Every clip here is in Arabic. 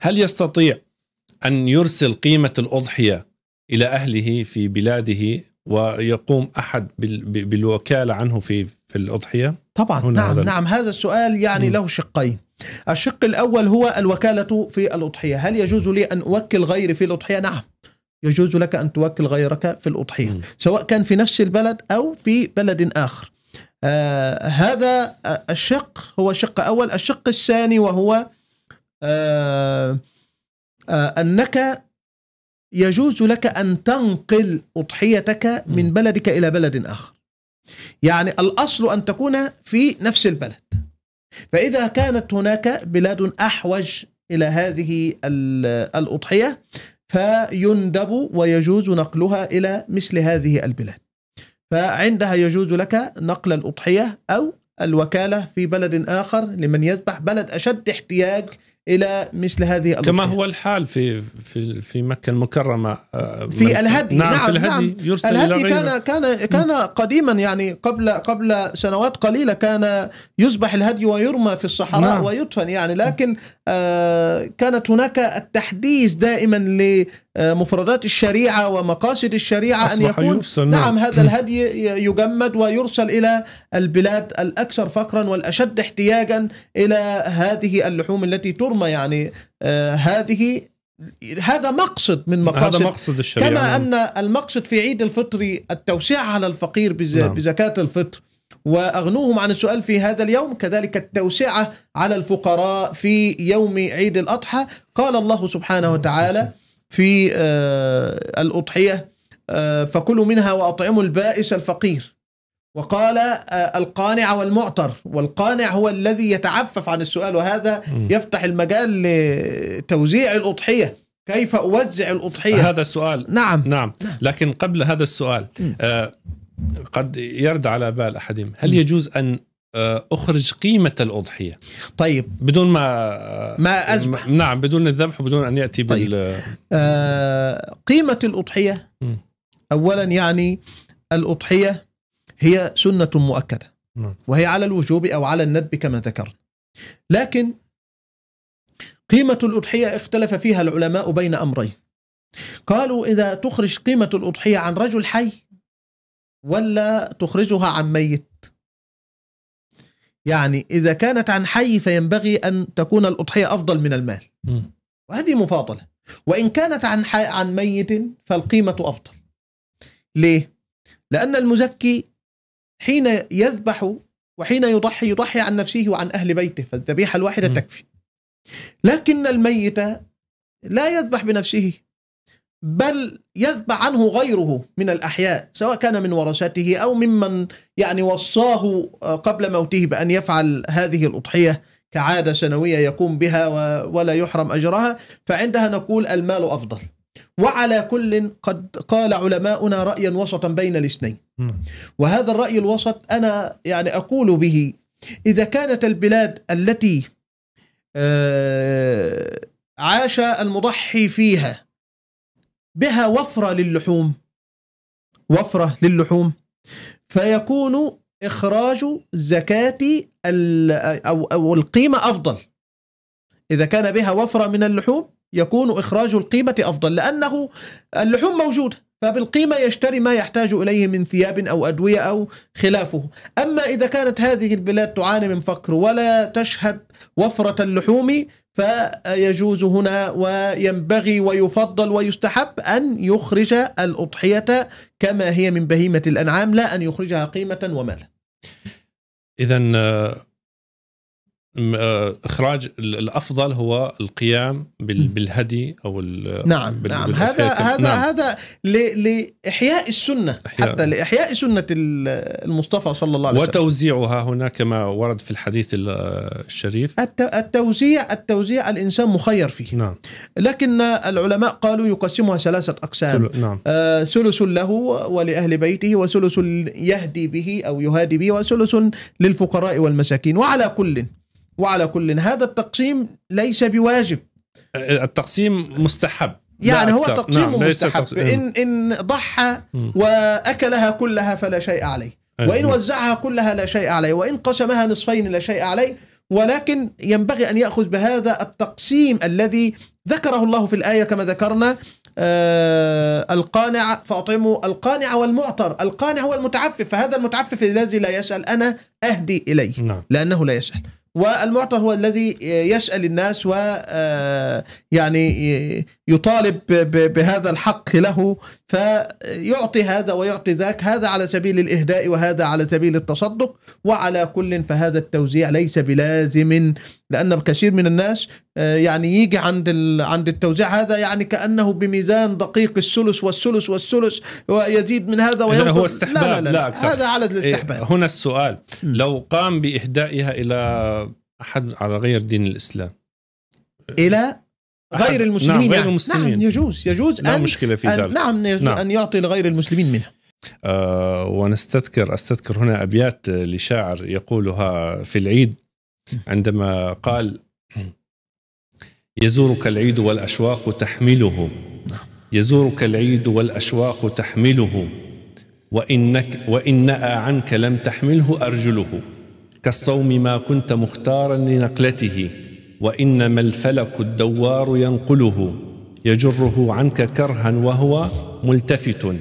هل يستطيع أن يرسل قيمة الأضحية إلى أهله في بلاده ويقوم أحد بالوكالة عنه في في الأضحية؟ طبعا هنا نعم هذا نعم هذا السؤال يعني م. له شقين الشق الأول هو الوكالة في الأضحية هل يجوز لي أن أوكل غيري في الأضحية؟ نعم يجوز لك أن توكل غيرك في الأضحية م. سواء كان في نفس البلد أو في بلد آخر آه هذا الشق هو شق أول الشق الثاني وهو آه، آه، انك يجوز لك ان تنقل اضحيتك من بلدك الى بلد اخر. يعني الاصل ان تكون في نفس البلد. فاذا كانت هناك بلاد احوج الى هذه الاضحيه فيندب ويجوز نقلها الى مثل هذه البلاد. فعندها يجوز لك نقل الاضحيه او الوكاله في بلد اخر لمن يذبح بلد اشد احتياج الى مثل هذه الأضحية. كما هو الحال في في في مكه المكرمه آه، في الهدي نعم, نعم في الهدي نعم يرسل الهدي الى كان كان كان نعم. قديما يعني قبل قبل سنوات قليله كان يذبح الهدي ويرمى في الصحراء نعم. ويدفن يعني لكن آه كانت هناك التحديث دائما آه، مفردات الشريعة ومقاصد الشريعة أن يكون نعم. نعم هذا الهدي يجمد ويرسل إلى البلاد الأكثر فقرا والأشد احتياجا إلى هذه اللحوم التي ترمى يعني آه، هذه هذا مقصد من مقاصد هذا مقصد الشريعة كما نعم. أن المقصد في عيد الفطر التوسعة على الفقير نعم. بزكاة الفطر واغنوهم عن السؤال في هذا اليوم كذلك التوسعه على الفقراء في يوم عيد الاضحى قال الله سبحانه وتعالى في آه، الأضحية آه، فكلوا منها وأطعموا البائس الفقير وقال آه، القانع والمعتر والقانع هو الذي يتعفف عن السؤال وهذا يفتح المجال لتوزيع الأضحية كيف أوزع الأضحية هذا السؤال نعم نعم لكن قبل هذا السؤال قد يرد على بال أحدهم هل يجوز أن آه، اخرج قيمه الاضحيه طيب بدون ما ما اذبح آه، نعم بدون الذبح وبدون ان ياتي طيب. بال آه، قيمه الاضحيه اولا يعني الاضحيه هي سنه مؤكده نعم. وهي على الوجوب او على الندب كما ذكرنا لكن قيمه الاضحيه اختلف فيها العلماء بين امرين قالوا اذا تخرج قيمه الاضحيه عن رجل حي ولا تخرجها عن ميت يعني إذا كانت عن حي فينبغي أن تكون الأضحية أفضل من المال وهذه مفاضلة وإن كانت عن, حي عن ميت فالقيمة أفضل ليه؟ لأن المزكي حين يذبح وحين يضحي يضحي عن نفسه وعن أهل بيته فالذبيحة الواحدة تكفي لكن الميت لا يذبح بنفسه بل يذبح عنه غيره من الأحياء سواء كان من ورثته أو ممن يعني وصاه آه، قبل موته بأن يفعل هذه الأضحية كعادة سنوية يقوم بها ولا يحرم أجرها فعندها نقول المال أفضل وعلى كل قد قال علماؤنا رأيا وسطا بين الاثنين وهذا الرأي الوسط أنا يعني أقول به إذا كانت البلاد التي آه، عاش المضحي فيها بها وفرة للحوم وفرة للحوم فيكون إخراج زكاة أو القيمة أفضل إذا كان بها وفرة من اللحوم يكون إخراج القيمة أفضل لأنه اللحوم موجودة فبالقيمة يشتري ما يحتاج إليه من ثياب أو أدوية أو خلافه أما إذا كانت هذه البلاد تعاني من فقر ولا تشهد وفرة اللحوم فيجوز هنا وينبغي ويفضل ويستحب أن يخرج الأضحية كما هي من بهيمة الأنعام لا أن يخرجها قيمة ومالا إذا آه، اخراج الافضل هو القيام بالهدي او نعم نعم هذا هذا نعم. هذا لاحياء السنه إحياء. حتى لاحياء سنه المصطفى صلى الله عليه وسلم وتوزيعها هناك كما ورد في الحديث الشريف التوزيع التوزيع الانسان مخير فيه نعم لكن العلماء قالوا يقسمها ثلاثه اقسام نعم. آه، ثلث له ولاهل بيته وثلث يهدي به او يهادي به وثلث للفقراء والمساكين وعلى كل وعلى كل هذا التقسيم ليس بواجب أه، التقسيم مستحب يعني هو تقسيم نعم مستحب أه. إن, إن ضحى وأكلها كلها فلا شيء عليه أه. وإن وزعها كلها لا شيء عليه وإن قسمها نصفين لا شيء عليه ولكن ينبغي أن يأخذ بهذا التقسيم الذي ذكره الله في الآية كما ذكرنا آه القانع فأطعموا القانع والمعطر القانع هو المتعفف فهذا المتعفف الذي لا يسأل أنا أهدي إليه نعم. لأنه لا يسأل والمعطى هو الذي يسأل الناس و آه، يعني يطالب بهذا الحق له فيعطي هذا ويعطي ذاك هذا على سبيل الإهداء وهذا على سبيل التصدق وعلى كل فهذا التوزيع ليس بلازم لان كثير من الناس آه، يعني يجي عند عند التوزيع هذا يعني كانه بميزان دقيق الثلث والثلث والثلث ويزيد من هذا وينقص هو استحباب لا, لا, لا, لا, لا هذا على إيه، الاستحباب هنا السؤال لو قام باهدائها الى احد على غير دين الاسلام الى غير نعم، المسلمين نعم غير يعني نعم، المسلمين نعم يجوز يجوز لا أن مشكله في ذلك نعم, نعم ان يعطي لغير المسلمين منها آه ونستذكر استذكر هنا ابيات لشاعر يقولها في العيد عندما قال يزورك العيد والأشواق تحمله يزورك العيد والأشواق تحمله وإنك وإن عنك لم تحمله أرجله كالصوم ما كنت مختارا لنقلته وإنما الفلك الدوار ينقله يجره عنك كرها وهو ملتفت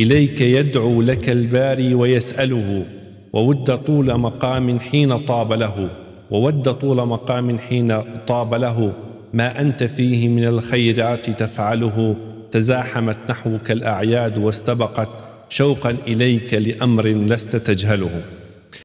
إليك يدعو لك الباري ويسأله وود طول مقام حين طاب له وود طول مقام حين طاب له ما أنت فيه من الخيرات تفعله تزاحمت نحوك الأعياد واستبقت شوقا إليك لأمر لست تجهله